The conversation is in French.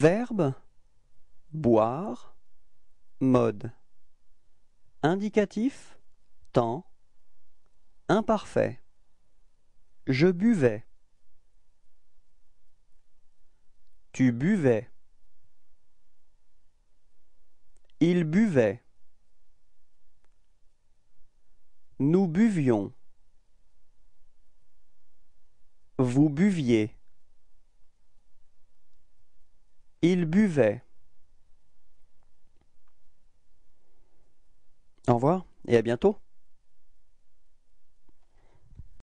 Verbe boire mode indicatif temps imparfait Je buvais Tu buvais Il buvait Nous buvions Vous buviez il buvait. Au revoir et à bientôt.